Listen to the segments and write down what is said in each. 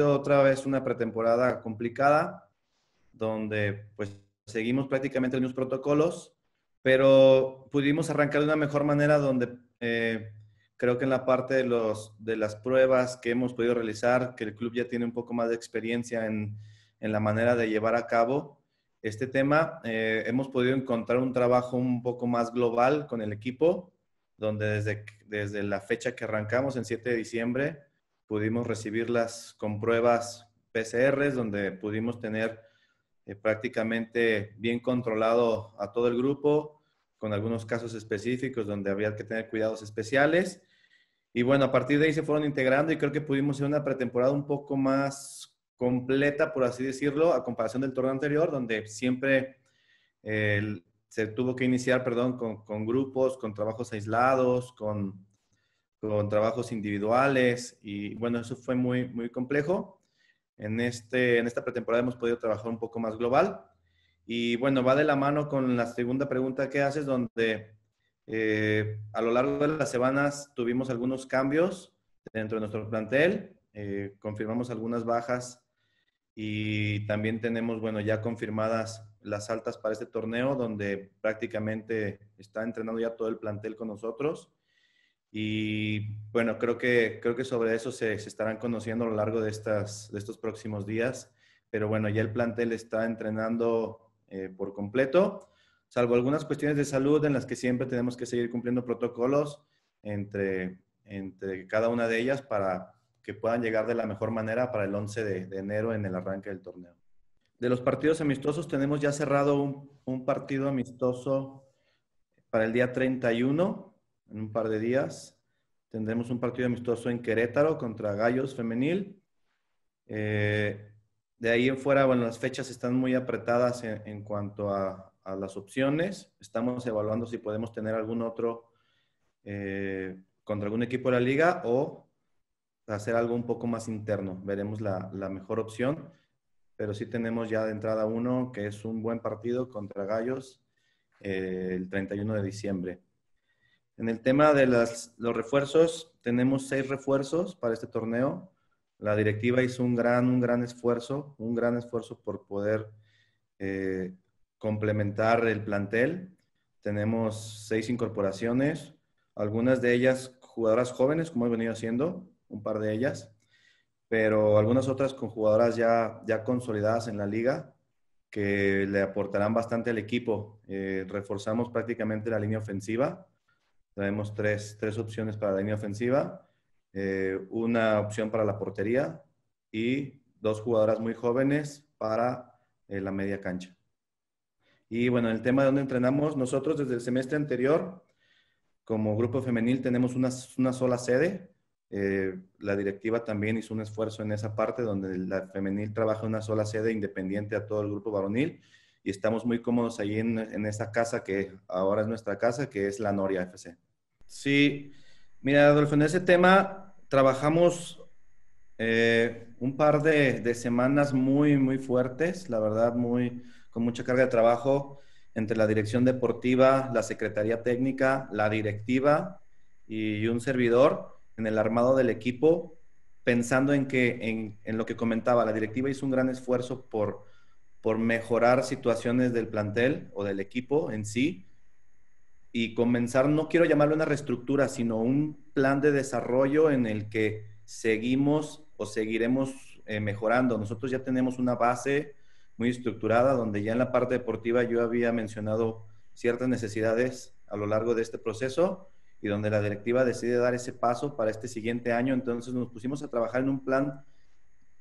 otra vez una pretemporada complicada, donde pues seguimos prácticamente los mismos protocolos, pero pudimos arrancar de una mejor manera donde eh, creo que en la parte de, los, de las pruebas que hemos podido realizar, que el club ya tiene un poco más de experiencia en, en la manera de llevar a cabo este tema, eh, hemos podido encontrar un trabajo un poco más global con el equipo, donde desde, desde la fecha que arrancamos, en 7 de diciembre, pudimos recibirlas con pruebas PCRs, donde pudimos tener eh, prácticamente bien controlado a todo el grupo, con algunos casos específicos donde había que tener cuidados especiales. Y bueno, a partir de ahí se fueron integrando y creo que pudimos hacer una pretemporada un poco más completa, por así decirlo, a comparación del torneo anterior, donde siempre eh, se tuvo que iniciar, perdón, con grupos, con trabajos aislados, con con trabajos individuales y bueno, eso fue muy, muy complejo. En, este, en esta pretemporada hemos podido trabajar un poco más global y bueno, va de la mano con la segunda pregunta que haces, donde eh, a lo largo de las semanas tuvimos algunos cambios dentro de nuestro plantel, eh, confirmamos algunas bajas y también tenemos, bueno, ya confirmadas las altas para este torneo, donde prácticamente está entrenando ya todo el plantel con nosotros. Y bueno, creo que, creo que sobre eso se, estarán conociendo a lo largo de, estas, de estos próximos días. Pero bueno, ya el plantel está entrenando eh, por completo, salvo algunas cuestiones de salud en las que siempre tenemos que seguir cumpliendo protocolos entre, entre cada una de ellas para que puedan llegar de la mejor manera para el 11 de, enero en el arranque del torneo. De los partidos amistosos, tenemos ya cerrado un, un partido amistoso para el día 31 en un par de días. Tendremos un partido amistoso en Querétaro contra Gallos Femenil. Eh, de ahí en fuera, bueno, las fechas están muy apretadas en, cuanto a, las opciones. Estamos evaluando si podemos tener algún otro eh, contra algún equipo de la liga o hacer algo un poco más interno. Veremos la, mejor opción pero sí tenemos ya de entrada uno que es un buen partido contra Gallos eh, el 31 de diciembre. En el tema de los refuerzos, tenemos seis refuerzos para este torneo. La directiva hizo un gran, un gran esfuerzo, un gran esfuerzo por poder eh, complementar el plantel. Tenemos seis incorporaciones, algunas de ellas jugadoras jóvenes, como he venido haciendo, un par de ellas, pero algunas otras con jugadoras ya, ya consolidadas en la liga que le aportarán bastante al equipo. Eh, reforzamos prácticamente la línea ofensiva tenemos tres, tres opciones para la línea ofensiva, eh, una opción para la portería y dos jugadoras muy jóvenes para eh, la media cancha. Y bueno, el tema de dónde entrenamos, nosotros desde el semestre anterior, como grupo femenil, tenemos una, una sola sede. Eh, la directiva también hizo un esfuerzo en esa parte donde la femenil trabaja en una sola sede independiente a todo el grupo varonil y estamos muy cómodos ahí en, en esta casa que ahora es nuestra casa, que es la Noria FC. Sí, mira, Adolfo, en ese tema trabajamos eh, un par de, semanas muy, muy fuertes, la verdad, muy, con mucha carga de trabajo entre la dirección deportiva, la secretaría técnica, la directiva y un servidor en el armado del equipo, pensando en que, en lo que comentaba, la directiva hizo un gran esfuerzo por por mejorar situaciones del plantel o del equipo en sí y comenzar, no quiero llamarlo una reestructura, sino un plan de desarrollo en el que seguimos o seguiremos eh, mejorando. Nosotros ya tenemos una base muy estructurada donde ya en la parte deportiva yo había mencionado ciertas necesidades a lo largo de este proceso y donde la directiva decide dar ese paso para este siguiente año. Entonces nos pusimos a trabajar en un plan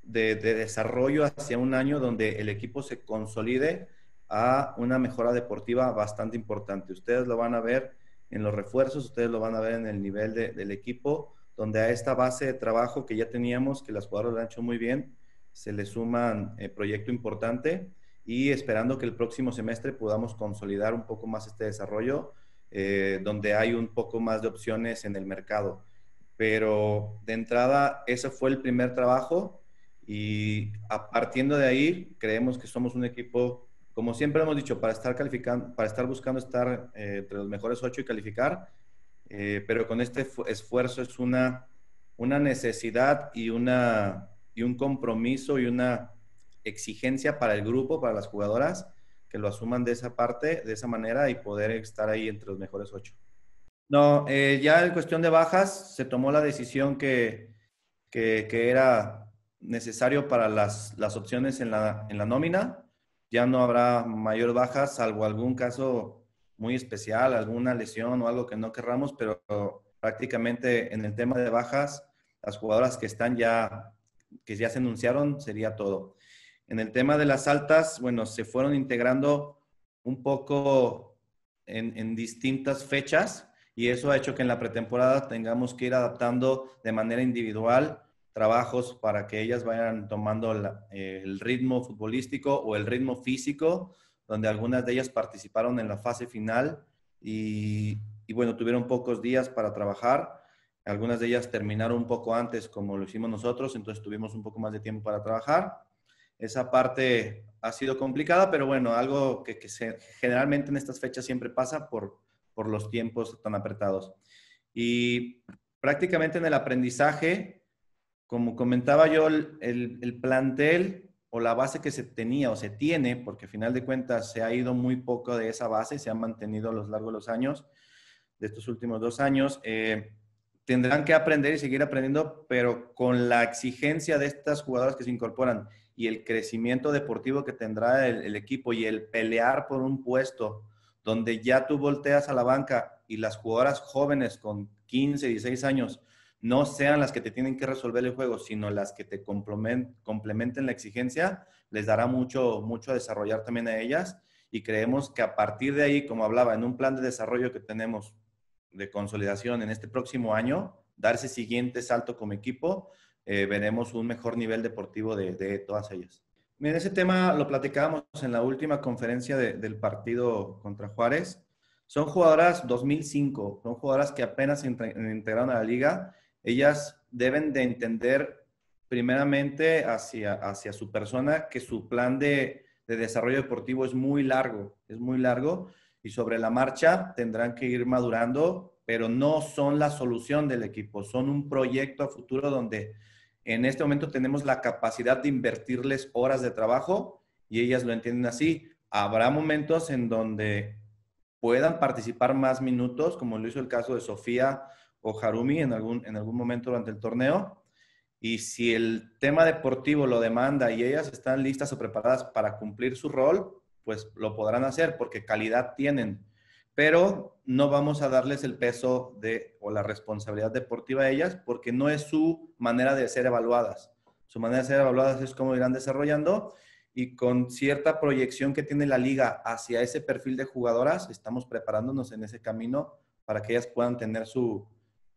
de, desarrollo hacia un año donde el equipo se consolide a una mejora deportiva bastante importante. Ustedes lo van a ver en los refuerzos, ustedes lo van a ver en el nivel del equipo, donde a esta base de trabajo que ya teníamos, que las jugadoras lo han hecho muy bien, se le suman eh, proyecto importante y esperando que el próximo semestre podamos consolidar un poco más este desarrollo, eh, donde hay un poco más de opciones en el mercado. Pero de entrada, ese fue el primer trabajo y a, partiendo de ahí, creemos que somos un equipo, como siempre hemos dicho, para estar calificando, para estar buscando estar eh, entre los mejores ocho y calificar, eh, pero con este esfuerzo es una, una necesidad y, una, y un compromiso y una exigencia para el grupo, para las jugadoras, que lo asuman de esa parte, de esa manera y poder estar ahí entre los mejores ocho. No, eh, ya en cuestión de bajas, se tomó la decisión que, que, que era necesario para las, opciones en la, nómina. Ya no habrá mayor bajas, salvo algún caso muy especial, alguna lesión o algo que no querramos, pero prácticamente en el tema de bajas, las jugadoras que están ya, que ya se anunciaron, sería todo. En el tema de las altas, bueno, se fueron integrando un poco en, en distintas fechas y eso ha hecho que en la pretemporada tengamos que ir adaptando de manera individual trabajos para que ellas vayan tomando eh, el ritmo futbolístico o el ritmo físico, donde algunas de ellas participaron en la fase final y, bueno, tuvieron pocos días para trabajar. Algunas de ellas terminaron un poco antes, como lo hicimos nosotros, entonces tuvimos un poco más de tiempo para trabajar. Esa parte ha sido complicada, pero bueno, algo que, generalmente en estas fechas siempre pasa por, por los tiempos tan apretados. Y prácticamente en el aprendizaje, como comentaba yo, el, el, plantel o la base que se tenía o se tiene, porque a final de cuentas se ha ido muy poco de esa base, se ha mantenido a lo largo de los años, de estos últimos dos años, eh, tendrán que aprender y seguir aprendiendo, pero con la exigencia de estas jugadoras que se incorporan y el crecimiento deportivo que tendrá el, el equipo y el pelear por un puesto donde ya tú volteas a la banca y las jugadoras jóvenes con 15, 16 años no sean las que te tienen que resolver el juego, sino las que te complementen la exigencia, les dará mucho, mucho a desarrollar también a ellas. Y creemos que a partir de ahí, como hablaba, en un plan de desarrollo que tenemos de consolidación en este próximo año, dar ese siguiente salto como equipo, eh, veremos un mejor nivel deportivo de, todas ellas. Miren, ese tema lo platicábamos en la última conferencia del partido contra Juárez. Son jugadoras 2005, son jugadoras que apenas se integraron a la liga ellas deben de entender primeramente hacia, hacia su persona que su plan de, de desarrollo deportivo es muy largo, es muy largo y sobre la marcha tendrán que ir madurando, pero no son la solución del equipo, son un proyecto a futuro donde en este momento tenemos la capacidad de invertirles horas de trabajo y ellas lo entienden así. Habrá momentos en donde puedan participar más minutos, como lo hizo el caso de Sofía o Harumi en algún, en algún momento durante el torneo. Y si el tema deportivo lo demanda y ellas están listas o preparadas para cumplir su rol, pues lo podrán hacer porque calidad tienen. Pero no vamos a darles el peso de, o la responsabilidad deportiva a ellas porque no es su manera de ser evaluadas. Su manera de ser evaluadas es cómo irán desarrollando y con cierta proyección que tiene la liga hacia ese perfil de jugadoras, estamos preparándonos en ese camino para que ellas puedan tener su,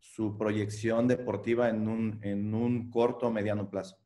su proyección deportiva en un, en un corto o mediano plazo.